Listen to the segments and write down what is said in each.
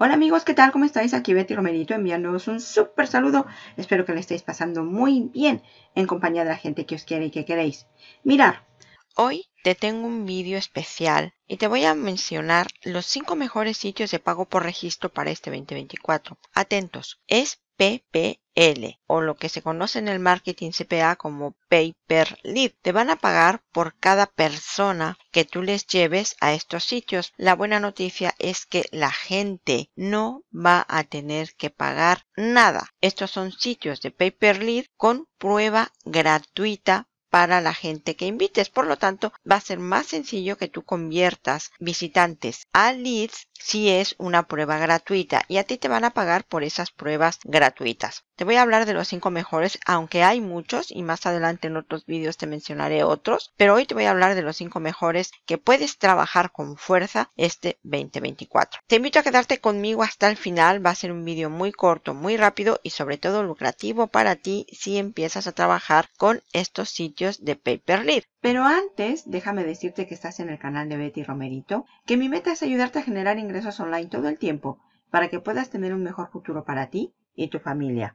Hola amigos, ¿qué tal? ¿Cómo estáis? Aquí Betty Romerito enviándoos un súper saludo. Espero que le estéis pasando muy bien en compañía de la gente que os quiere y que queréis. Mirar. Hoy te tengo un vídeo especial y te voy a mencionar los 5 mejores sitios de pago por registro para este 2024. Atentos, es PPL o lo que se conoce en el marketing CPA como pay per lead. Te van a pagar por cada persona que tú les lleves a estos sitios. La buena noticia es que la gente no va a tener que pagar nada. Estos son sitios de pay per lead con prueba gratuita para la gente que invites. Por lo tanto, va a ser más sencillo que tú conviertas visitantes a leads si es una prueba gratuita y a ti te van a pagar por esas pruebas gratuitas. Te voy a hablar de los 5 mejores, aunque hay muchos y más adelante en otros vídeos te mencionaré otros, pero hoy te voy a hablar de los 5 mejores que puedes trabajar con fuerza este 2024. Te invito a quedarte conmigo hasta el final, va a ser un vídeo muy corto, muy rápido y sobre todo lucrativo para ti si empiezas a trabajar con estos sitios de Paper Pero antes, déjame decirte que estás en el canal de Betty Romerito, que mi meta es ayudarte a generar ingresos online todo el tiempo para que puedas tener un mejor futuro para ti y tu familia.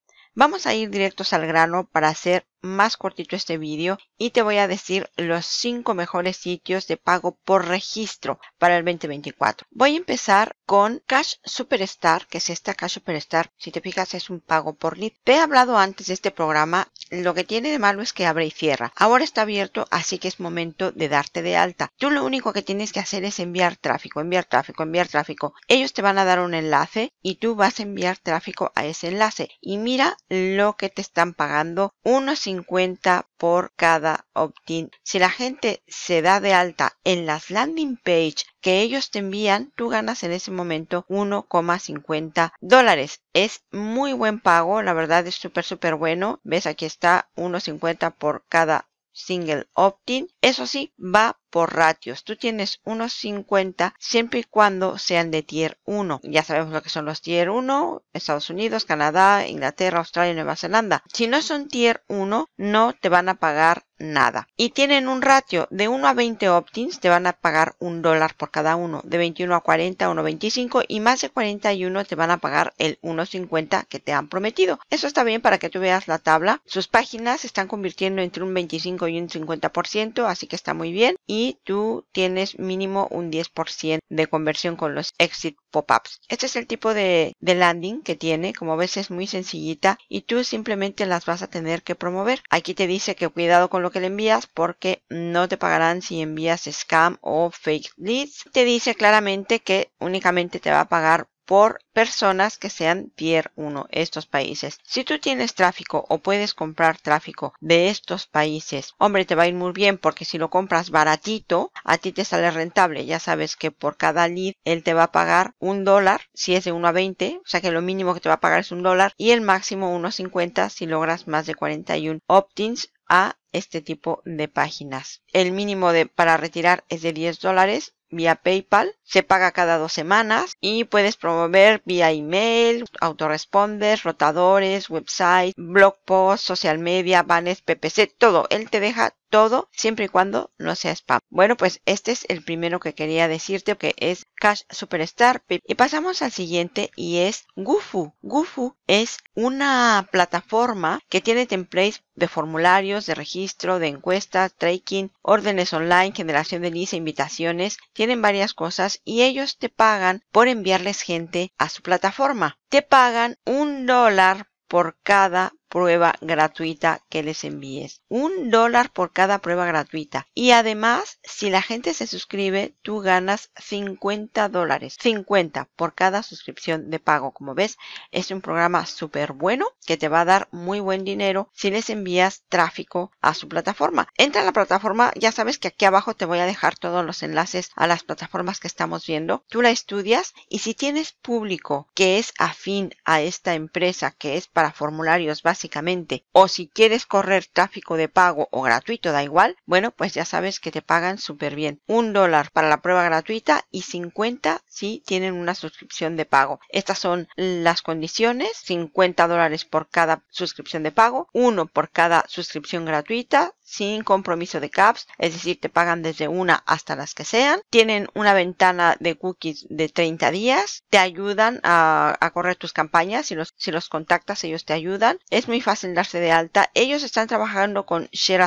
Vamos a ir directos al grano para hacer más cortito este vídeo y te voy a decir los 5 mejores sitios de pago por registro para el 2024. Voy a empezar con Cash Superstar, que es esta Cash Superstar. Si te fijas es un pago por lead. Te he hablado antes de este programa. Lo que tiene de malo es que abre y cierra. Ahora está abierto, así que es momento de darte de alta. Tú lo único que tienes que hacer es enviar tráfico, enviar tráfico, enviar tráfico. Ellos te van a dar un enlace y tú vas a enviar tráfico a ese enlace. Y mira lo que te están pagando. Unos 50 por cada opt-in. Si la gente se da de alta en las landing page que ellos te envían, tú ganas en ese momento 1,50 dólares. Es muy buen pago, la verdad es súper, súper bueno. Ves, aquí está 1,50 por cada single opt-in. Eso sí, va por ratios. Tú tienes unos 50 siempre y cuando sean de tier 1. Ya sabemos lo que son los tier 1, Estados Unidos, Canadá, Inglaterra, Australia Nueva Zelanda. Si no son tier 1, no te van a pagar nada. Y tienen un ratio de 1 a 20 opt-ins, te van a pagar un dólar por cada uno, de 21 a 40, 25, y más de 41 te van a pagar el 1.50 que te han prometido. Eso está bien para que tú veas la tabla. Sus páginas se están convirtiendo entre un 25 y un 50%, así que está muy bien. Y y tú tienes mínimo un 10% de conversión con los exit pop-ups. Este es el tipo de, landing que tiene, como ves es muy sencillita y tú simplemente las vas a tener que promover. Aquí te dice que cuidado con lo que le envías porque no te pagarán si envías scam o fake leads. Te dice claramente que únicamente te va a pagar por personas que sean tier 1 estos países. Si tú tienes tráfico o puedes comprar tráfico de estos países, hombre, te va a ir muy bien porque si lo compras baratito, a ti te sale rentable. Ya sabes que por cada lead él te va a pagar un dólar si es de 1 a 20, o sea que lo mínimo que te va a pagar es un dólar y el máximo 1.50 si logras más de 41 opt-ins a este tipo de páginas. El mínimo de, para retirar es de 10 dólares vía PayPal, se paga cada dos semanas y puedes promover vía email, autoresponders, rotadores, website, blog post, social media, banners, PPC, todo. Él te deja todo siempre y cuando no sea spam. Bueno, pues este es el primero que quería decirte que es Cash Superstar Y pasamos al siguiente y es Gufu. Gufu es una plataforma que tiene templates de formularios, de registro, de encuestas, tracking, órdenes online, generación de lista, e invitaciones, tienen varias cosas y ellos te pagan por enviarles gente a su plataforma. Te pagan un dólar por cada prueba gratuita que les envíes. Un dólar por cada prueba gratuita. Y además, si la gente se suscribe, tú ganas 50 dólares. 50 por cada suscripción de pago. Como ves, es un programa súper bueno que te va a dar muy buen dinero si les envías tráfico a su plataforma. Entra a la plataforma, ya sabes que aquí abajo te voy a dejar todos los enlaces a las plataformas que estamos viendo. Tú la estudias y si tienes público que es afín a esta empresa, que es para formularios básicos, básicamente, o si quieres correr tráfico de pago o gratuito, da igual, bueno, pues ya sabes que te pagan súper bien. Un dólar para la prueba gratuita y 50 si tienen una suscripción de pago. Estas son las condiciones, 50 dólares por cada suscripción de pago, uno por cada suscripción gratuita, sin compromiso de caps, es decir, te pagan desde una hasta las que sean. Tienen una ventana de cookies de 30 días, te ayudan a, correr tus campañas, si los, si los contactas ellos te ayudan. Es muy fácil darse de alta. Ellos están trabajando con Share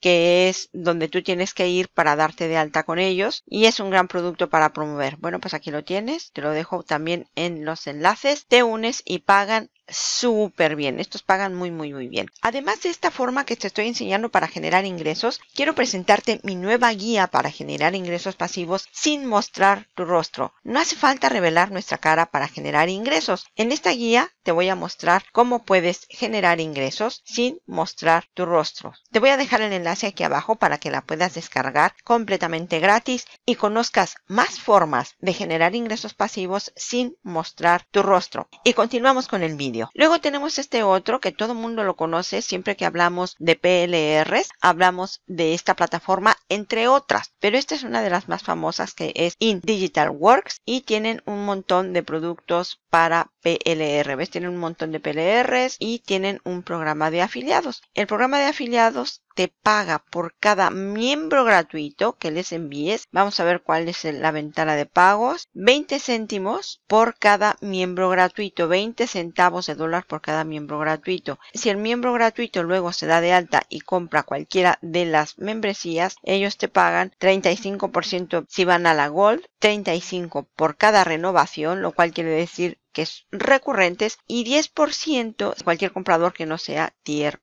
que es donde tú tienes que ir para darte de alta con ellos y es un gran producto para promover. Bueno, pues aquí lo tienes, te lo dejo también en los enlaces. Te unes y pagan súper bien. Estos pagan muy, muy, muy bien. Además de esta forma que te estoy enseñando para generar ingresos, quiero presentarte mi nueva guía para generar ingresos pasivos sin mostrar tu rostro. No hace falta revelar nuestra cara para generar ingresos. En esta guía te voy a mostrar cómo puedes generar ingresos sin mostrar tu rostro. Te voy a dejar el enlace aquí abajo para que la puedas descargar completamente gratis y conozcas más formas de generar ingresos pasivos sin mostrar tu rostro. Y continuamos con el vídeo. Luego tenemos este otro que todo el mundo lo conoce, siempre que hablamos de PLRs, hablamos de esta plataforma entre otras, pero esta es una de las más famosas que es In Digital Works y tienen un montón de productos para PLR, ¿ves? Tienen un montón de PLRs y tienen un programa de afiliados. El programa de afiliados te paga por cada miembro gratuito que les envíes. Vamos a ver cuál es la ventana de pagos. 20 céntimos por cada miembro gratuito. 20 centavos de dólar por cada miembro gratuito. Si el miembro gratuito luego se da de alta y compra cualquiera de las membresías, ellos te pagan 35% si van a la Gold, 35 por cada renovación, lo cual quiere decir que es recurrentes y 10% cualquier comprador que no sea tier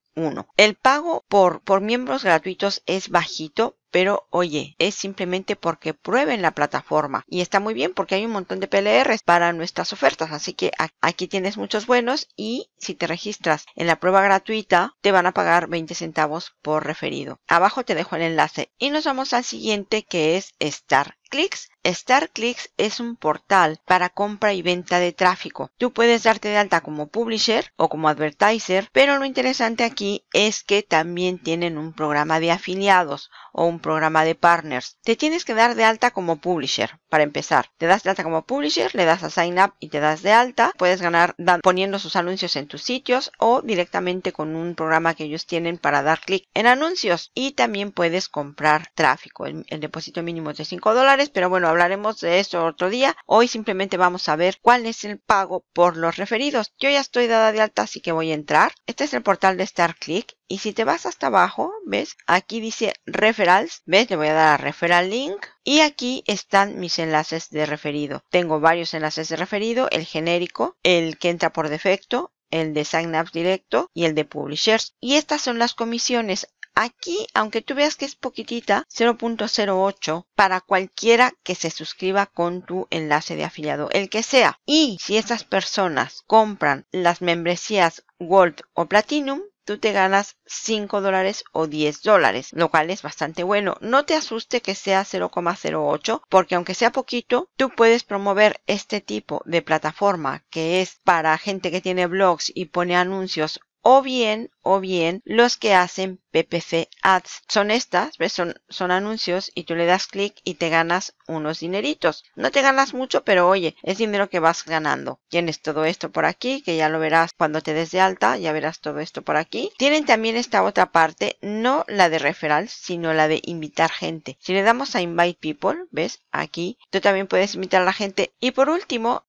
el pago por, miembros gratuitos es bajito, pero oye, es simplemente porque prueben la plataforma. Y está muy bien porque hay un montón de PLRs para nuestras ofertas. Así que aquí tienes muchos buenos y si te registras en la prueba gratuita, te van a pagar 20 centavos por referido. Abajo te dejo el enlace y nos vamos al siguiente que es Star StarClicks. Clicks es un portal para compra y venta de tráfico. Tú puedes darte de alta como publisher o como advertiser, pero lo interesante aquí es que también tienen un programa de afiliados o un programa de partners. Te tienes que dar de alta como publisher para empezar. Te das de alta como publisher, le das a sign up y te das de alta. Puedes ganar poniendo sus anuncios en tus sitios o directamente con un programa que ellos tienen para dar clic en anuncios. Y también puedes comprar tráfico. el depósito mínimo es de 5 dólares pero bueno, hablaremos de eso otro día. Hoy simplemente vamos a ver cuál es el pago por los referidos. Yo ya estoy dada de alta, así que voy a entrar. Este es el portal de StarClick y si te vas hasta abajo, ¿ves? Aquí dice referrals, ¿ves? Le voy a dar a referral link y aquí están mis enlaces de referido. Tengo varios enlaces de referido, el genérico, el que entra por defecto, el de sign up directo y el de publishers. Y estas son las comisiones. Aquí, aunque tú veas que es poquitita, 0.08 para cualquiera que se suscriba con tu enlace de afiliado, el que sea. Y si esas personas compran las membresías Gold o Platinum, tú te ganas 5 dólares o 10 dólares, lo cual es bastante bueno. No te asuste que sea 0,08 porque aunque sea poquito, tú puedes promover este tipo de plataforma que es para gente que tiene blogs y pone anuncios o bien, o bien los que hacen PPC Ads. Son estas, ¿ves? Son, son anuncios y tú le das clic y te ganas unos dineritos. No te ganas mucho, pero oye, es dinero que vas ganando. Tienes todo esto por aquí, que ya lo verás cuando te des de alta, ya verás todo esto por aquí. Tienen también esta otra parte, no la de referal sino la de invitar gente. Si le damos a invite people, ¿ves? Aquí, tú también puedes invitar a la gente. Y por último,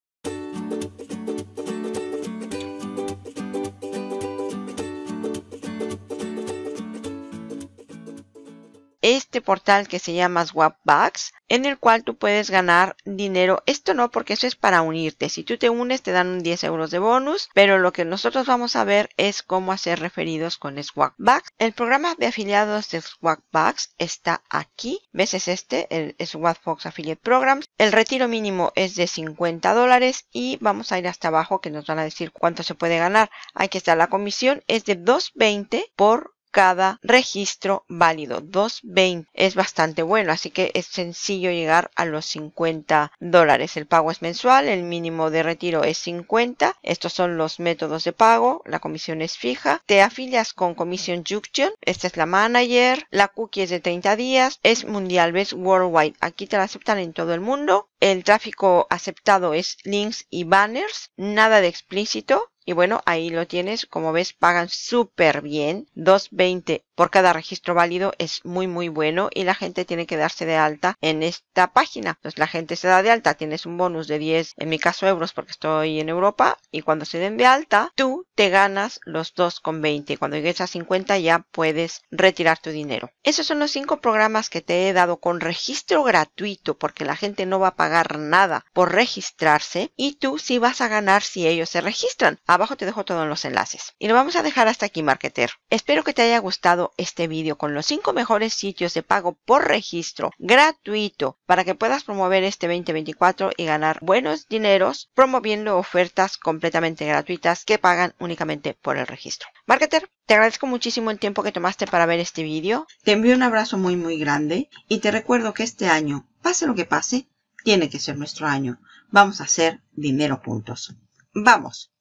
este portal que se llama Swapbucks, en el cual tú puedes ganar dinero. Esto no, porque eso es para unirte. Si tú te unes, te dan 10 euros de bonus, pero lo que nosotros vamos a ver es cómo hacer referidos con Swapbucks. El programa de afiliados de Swapbucks está aquí. ¿Ves? Es este, el SwapFox Affiliate Program. El retiro mínimo es de 50 dólares y vamos a ir hasta abajo que nos van a decir cuánto se puede ganar. Aquí está la comisión, es de 2.20 por cada registro válido. 2.20 es bastante bueno, así que es sencillo llegar a los 50 dólares. El pago es mensual, el mínimo de retiro es 50. Estos son los métodos de pago, la comisión es fija. Te afilias con Comisión Junction, esta es la manager, la cookie es de 30 días, es mundial, ves worldwide. Aquí te la aceptan en todo el mundo. El tráfico aceptado es links y banners, nada de explícito. Y bueno, ahí lo tienes. Como ves, pagan súper bien. 2.20 por cada registro válido es muy muy bueno y la gente tiene que darse de alta en esta página. Entonces la gente se da de alta, tienes un bonus de 10, en mi caso euros porque estoy en Europa y cuando se den de alta tú te ganas los 2,20 cuando llegues a 50 ya puedes retirar tu dinero. Esos son los 5 programas que te he dado con registro gratuito porque la gente no va a pagar nada por registrarse y tú sí vas a ganar si ellos se registran. Abajo te dejo todos los enlaces. Y lo vamos a dejar hasta aquí, marketer. Espero que te haya gustado este vídeo con los 5 mejores sitios de pago por registro gratuito para que puedas promover este 2024 y ganar buenos dineros promoviendo ofertas completamente gratuitas que pagan únicamente por el registro. Marketer, te agradezco muchísimo el tiempo que tomaste para ver este vídeo. Te envío un abrazo muy muy grande y te recuerdo que este año, pase lo que pase, tiene que ser nuestro año. Vamos a hacer dinero juntos. Vamos.